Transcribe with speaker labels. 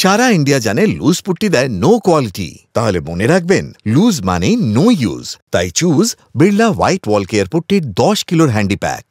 Speaker 1: সারা India জানে loose putty দেয় no quality তাহলে মনে রাখবেন লুজ মানে নো ইউজ তাই choose Birla white wall care পুট্টির দশ কিলোর হ্যান্ডি প্যাক